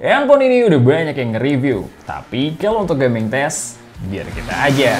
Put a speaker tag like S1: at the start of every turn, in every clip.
S1: Handphone ya ini udah banyak yang nge-review, tapi kalau untuk gaming test, biar kita aja.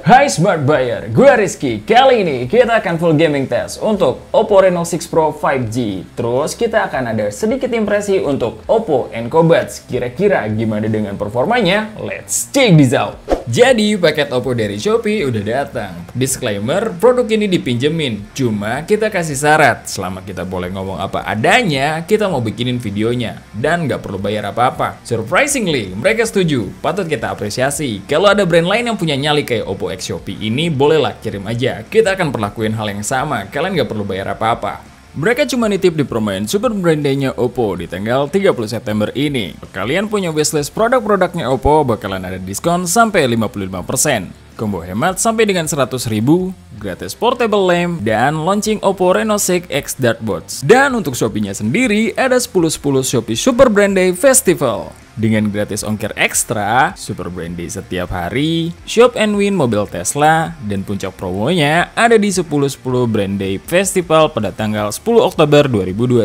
S1: Hai Smart Buyer, gue Rizky. Kali ini kita akan full gaming test untuk Oppo Reno 6 Pro 5G. Terus kita akan ada sedikit impresi untuk Oppo Enco Kira-kira gimana dengan performanya? Let's check this out! Jadi paket Oppo dari Shopee udah datang. Disclaimer, produk ini dipinjemin. Cuma kita kasih syarat, selama kita boleh ngomong apa adanya, kita mau bikinin videonya. Dan nggak perlu bayar apa-apa. Surprisingly, mereka setuju. Patut kita apresiasi. Kalau ada brand lain yang punya nyali kayak Oppo X Shopee ini, bolehlah kirim aja. Kita akan perlakuin hal yang sama. Kalian nggak perlu bayar apa-apa. Mereka cuma nitip di permain Super Brand Oppo di tanggal 30 September ini. Kalian punya wishlist produk-produknya Oppo bakalan ada diskon sampai 55%. Combo hemat sampai dengan 100 ribu, gratis portable lamp, dan launching Oppo Reno 6 X Dartboards. Dan untuk Shopee-nya sendiri, ada 10-10 Shopee Super Brand Day Festival. Dengan gratis ongkir ekstra, Super Brand Day setiap hari, shop and win mobil Tesla, dan puncak promonya ada di 10-10 Brand Day Festival pada tanggal 10 Oktober 2021.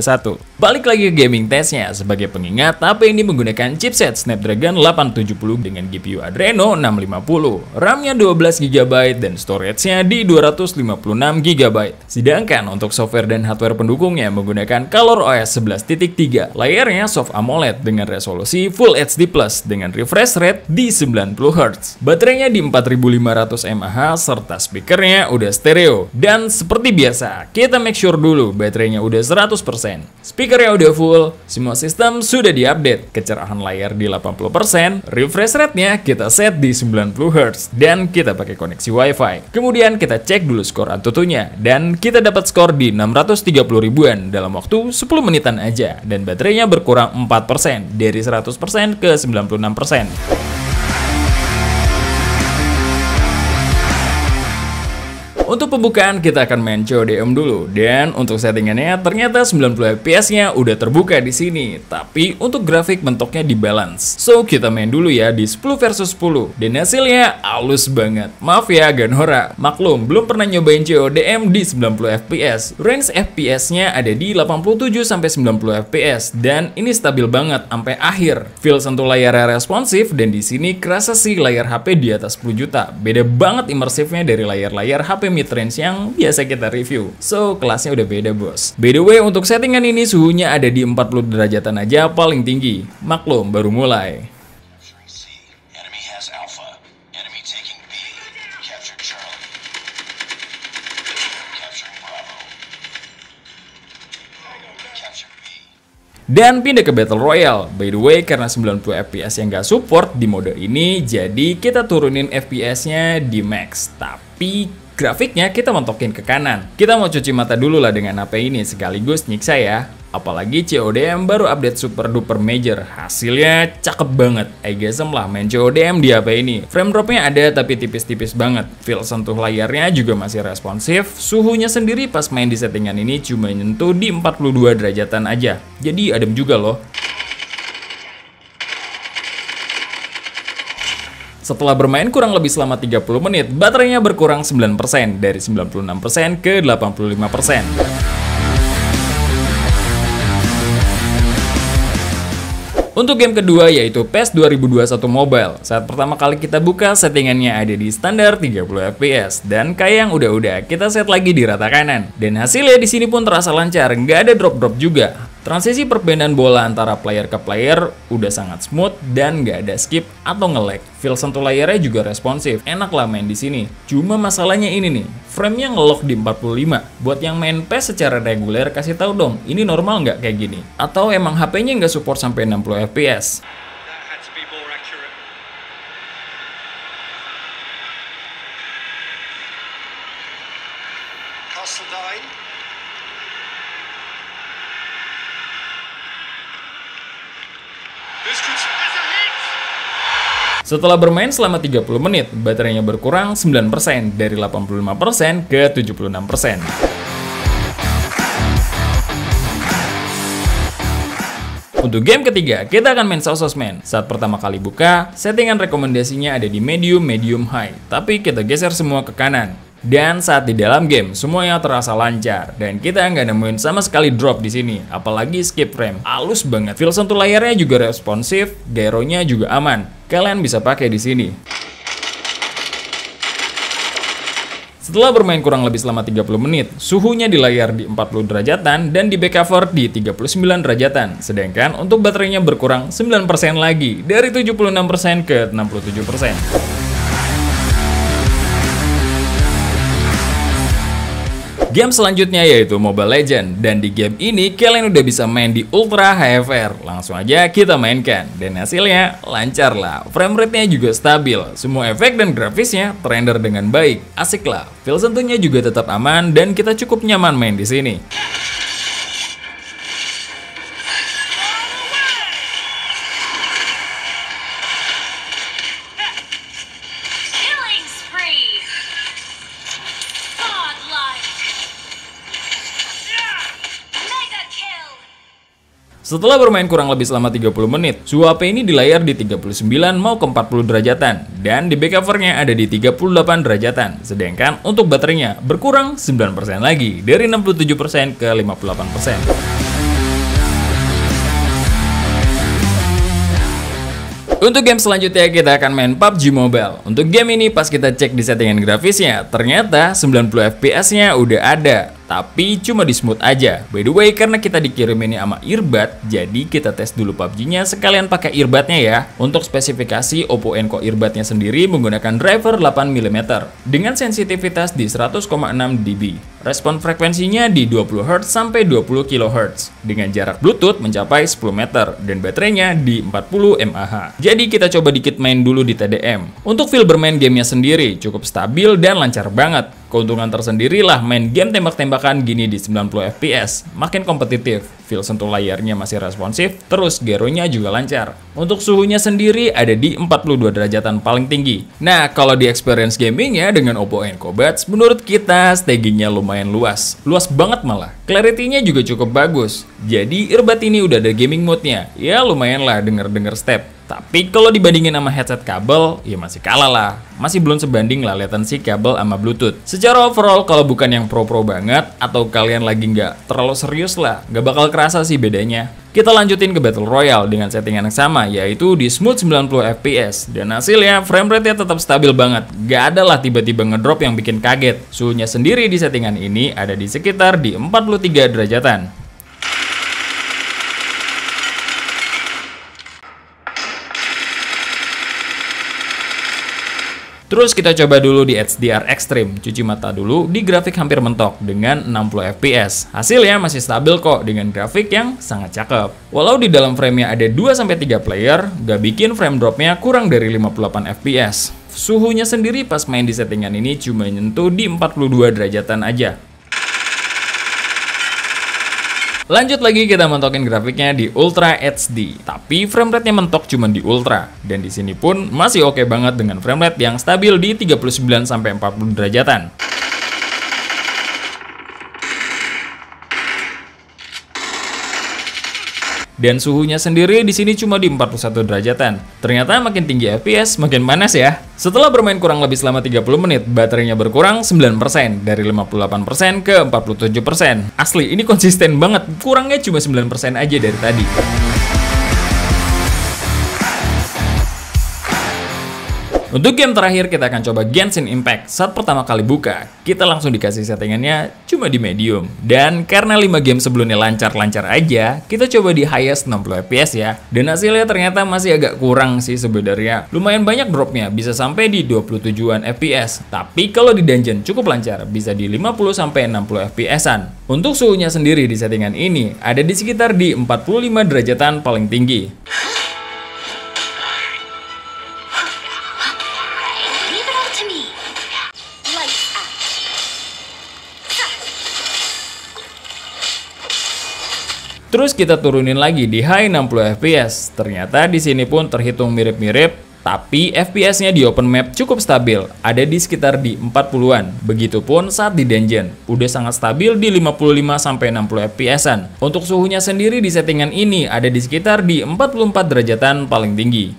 S1: Balik lagi ke gaming testnya, sebagai pengingat, HP ini menggunakan chipset Snapdragon 870 dengan GPU Adreno 650, RAM-nya 12GB, dan storage-nya di 256GB. Sedangkan untuk software dan hardware pendukungnya menggunakan ColorOS 11.3, layarnya soft AMOLED dengan resolusi Full Full HD Plus dengan refresh rate di 90Hz. Baterainya di 4500 mAh serta speakernya udah stereo. Dan seperti biasa, kita make sure dulu baterainya udah 100%. Speakernya udah full, semua sistem sudah diupdate. Kecerahan layar di 80%, refresh rate-nya kita set di 90Hz. Dan kita pakai koneksi WiFi. Kemudian kita cek dulu skor Antutunya. Dan kita dapat skor di 630 ribuan dalam waktu 10 menitan aja. Dan baterainya berkurang 4% dari 100% ke 96%. Untuk pembukaan kita akan main CODM dulu dan untuk settingannya ternyata 90 fps-nya udah terbuka di sini, tapi untuk grafik mentoknya di balance. So kita main dulu ya di 10 versus 10 dan hasilnya halus banget. Maaf ya Ganora, maklum belum pernah nyobain CODM di 90 fps. Range fps-nya ada di 87 sampai 90 fps dan ini stabil banget sampai akhir. Feel sentuh layarnya responsif dan di sini kerasa sih layar HP di atas 10 juta. Beda banget imersifnya dari layar-layar HP Mi range yang biasa kita review. So, kelasnya udah beda bos. By the way, untuk settingan ini suhunya ada di 40 derajatan aja paling tinggi. Maklum, baru mulai. dan pindah ke Battle Royale. By the way, karena 90 FPS yang gak support di mode ini, jadi kita turunin FPS-nya di max. Tapi Grafiknya kita mentokin ke kanan. Kita mau cuci mata dulu lah dengan HP ini sekaligus nyiksa ya. Apalagi CODM baru update super duper major. Hasilnya cakep banget. Egesem lah main CODM di HP ini. Frame dropnya ada tapi tipis-tipis banget. Feel sentuh layarnya juga masih responsif. Suhunya sendiri pas main di settingan ini cuma nyentuh di 42 derajatan aja. Jadi adem juga loh. Setelah bermain kurang lebih selama 30 menit, baterainya berkurang 9% dari 96% ke 85%. Untuk game kedua yaitu PES 2021 Mobile. Saat pertama kali kita buka, settingannya ada di standar 30 fps dan kayak yang udah-udah kita set lagi di rata kanan. Dan hasilnya di sini pun terasa lancar, nggak ada drop-drop juga. Transisi perbedaan bola antara player ke player udah sangat smooth dan nggak ada skip atau ngelag. Feel sentuh layarnya juga responsif, enak lah main di sini. Cuma masalahnya ini nih, frame yang ngelock di 45. Buat yang main PS secara reguler kasih tahu dong, ini normal nggak kayak gini? Atau emang HP-nya nggak support sampai 60 fps? Setelah bermain selama 30 menit, baterainya berkurang 9% dari 85% ke 76%. Untuk game ketiga, kita akan main Sausos Man. Saat pertama kali buka, settingan rekomendasinya ada di medium, medium, high. Tapi kita geser semua ke kanan. Dan saat di dalam game, semuanya terasa lancar. Dan kita nggak nemuin sama sekali drop di sini, apalagi skip frame. Halus banget. Feel sentuh layarnya juga responsif, gyro-nya juga aman. Kalian bisa pakai di sini. Setelah bermain kurang lebih selama 30 menit, suhunya di layar di 40 derajatan dan di back cover di 39 derajatan. Sedangkan untuk baterainya berkurang 9% lagi, dari 76% ke 67%. Game selanjutnya yaitu Mobile Legend dan di game ini kalian udah bisa main di Ultra HFR. Langsung aja kita mainkan dan hasilnya lancar lah. Frame rate-nya juga stabil, semua efek dan grafisnya terrender dengan baik. Asik lah. Feel sentuhnya juga tetap aman dan kita cukup nyaman main di sini. Setelah bermain kurang lebih selama 30 menit, suhu ini di layar di 39 mau ke 40 derajatan dan di back covernya ada di 38 derajatan. Sedangkan untuk baterainya berkurang 9% lagi dari 67% ke 58%. Untuk game selanjutnya kita akan main PUBG Mobile. Untuk game ini pas kita cek di settingan grafisnya, ternyata 90 FPS-nya udah ada. Tapi cuma di smooth aja. By the way, karena kita dikirim ini sama earbud, jadi kita tes dulu PUBG-nya sekalian pakai earbudnya ya. Untuk spesifikasi Oppo Enco earbudnya sendiri menggunakan driver 8mm dengan sensitivitas di 100,6 dB. Respon frekuensinya di 20 Hz sampai 20 kHz dengan jarak Bluetooth mencapai 10 meter dan baterainya di 40 mAh. Jadi kita coba dikit main dulu di TDM. Untuk feel bermain gamenya sendiri cukup stabil dan lancar banget. Keuntungan tersendirilah main game tembak-tembakan gini di 90 fps, makin kompetitif. Feel sentuh layarnya masih responsif, terus geronya juga lancar. Untuk suhunya sendiri ada di 42 derajatan paling tinggi. Nah, kalau di experience gaming dengan Oppo Enco Buds, menurut kita stagingnya lumayan luas. Luas banget malah. Clarity-nya juga cukup bagus. Jadi, earbud ini udah ada gaming mode-nya. Ya lumayan lah denger-denger step. Tapi kalau dibandingin sama headset kabel, ya masih kalah lah. Masih belum sebanding lah latency kabel sama Bluetooth. Secara overall, kalau bukan yang pro-pro banget, atau kalian lagi nggak terlalu serius lah, nggak bakal kerasa sih bedanya. Kita lanjutin ke Battle Royale dengan settingan yang sama, yaitu di smooth 90 fps. Dan hasilnya, frame rate-nya tetap stabil banget. Nggak ada lah tiba-tiba ngedrop yang bikin kaget. Suhunya sendiri di settingan ini ada di sekitar di 43 derajatan. Terus kita coba dulu di HDR Extreme, cuci mata dulu di grafik hampir mentok dengan 60 fps. Hasilnya masih stabil kok dengan grafik yang sangat cakep. Walau di dalam framenya ada 2-3 player, gak bikin frame dropnya kurang dari 58 fps. Suhunya sendiri pas main di settingan ini cuma nyentuh di 42 derajatan aja. Lanjut lagi kita mentokin grafiknya di Ultra HD, tapi frame rate-nya mentok cuma di Ultra. Dan di sini pun masih oke okay banget dengan frame rate yang stabil di 39 sampai 40 derajatan. Dan suhunya sendiri di sini cuma di 41 derajatan. Ternyata makin tinggi FPS makin panas ya. Setelah bermain kurang lebih selama 30 menit, baterainya berkurang 9% dari 58% ke 47%. Asli ini konsisten banget, kurangnya cuma 9% aja dari tadi. Untuk game terakhir kita akan coba Genshin Impact. Saat pertama kali buka, kita langsung dikasih settingannya cuma di medium. Dan karena 5 game sebelumnya lancar-lancar aja, kita coba di highest 60 fps ya. Dan hasilnya ternyata masih agak kurang sih sebenarnya. Lumayan banyak dropnya, bisa sampai di 27-an fps. Tapi kalau di dungeon cukup lancar, bisa di 50 60 fpsan. Untuk suhunya sendiri di settingan ini ada di sekitar di 45 derajatan paling tinggi. Terus kita turunin lagi di high 60 fps. Ternyata di sini pun terhitung mirip-mirip, tapi FPS-nya di open map cukup stabil, ada di sekitar di 40-an. Begitupun saat di dungeon, udah sangat stabil di 55 sampai 60 FPS-an. Untuk suhunya sendiri di settingan ini ada di sekitar di 44 derajatan paling tinggi.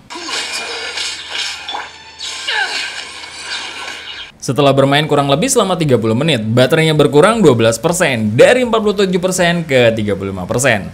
S1: Setelah bermain kurang lebih selama 30 menit, baterainya berkurang 12% dari 47% ke 35%.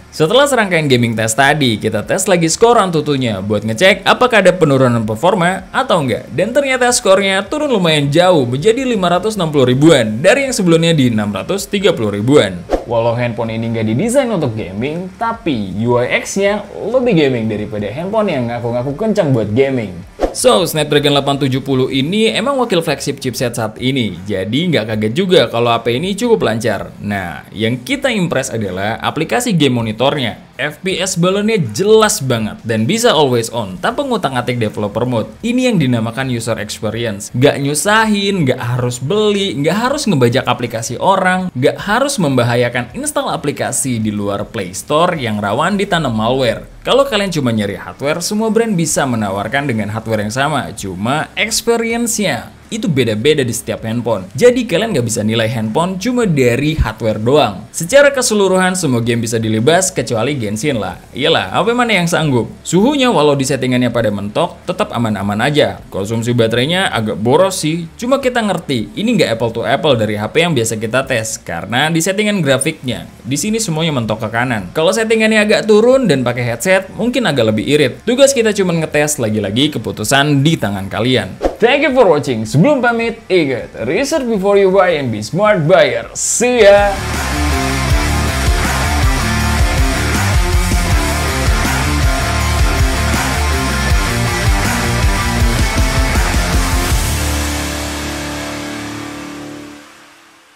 S1: Setelah serangkaian gaming test tadi, kita tes lagi skor Antutunya buat ngecek apakah ada penurunan performa atau enggak. Dan ternyata skornya turun lumayan jauh menjadi 560 ribuan dari yang sebelumnya di 630 ribuan. Walau handphone ini nggak didesain untuk gaming, tapi UIX-nya lebih gaming daripada handphone yang ngaku-ngaku kencang buat gaming. So, Snapdragon 870 ini emang wakil flagship chipset saat ini, jadi nggak kaget juga kalau HP ini cukup lancar. Nah, yang kita impress adalah aplikasi game monitornya. FPS balonnya jelas banget dan bisa always on tanpa ngutang atik developer mode. Ini yang dinamakan user experience. Nggak nyusahin, nggak harus beli, nggak harus ngebajak aplikasi orang, nggak harus membahayakan install aplikasi di luar Play Store yang rawan ditanam malware. Kalau kalian cuma nyari hardware, semua brand bisa menawarkan dengan hardware yang sama, cuma experience-nya itu beda-beda di setiap handphone. Jadi kalian nggak bisa nilai handphone cuma dari hardware doang. Secara keseluruhan semua game bisa dilibas kecuali Genshin lah. Iyalah, apa mana yang sanggup? Suhunya walau di settingannya pada mentok, tetap aman-aman aja. Konsumsi baterainya agak boros sih, cuma kita ngerti ini nggak apple to apple dari HP yang biasa kita tes karena di settingan grafiknya. Di sini semuanya mentok ke kanan. Kalau settingannya agak turun dan pakai headset, mungkin agak lebih irit. Tugas kita cuma ngetes lagi-lagi keputusan di tangan kalian. Thank you for watching. Sebelum pamit, ingat, research before you buy and be smart buyer. See ya!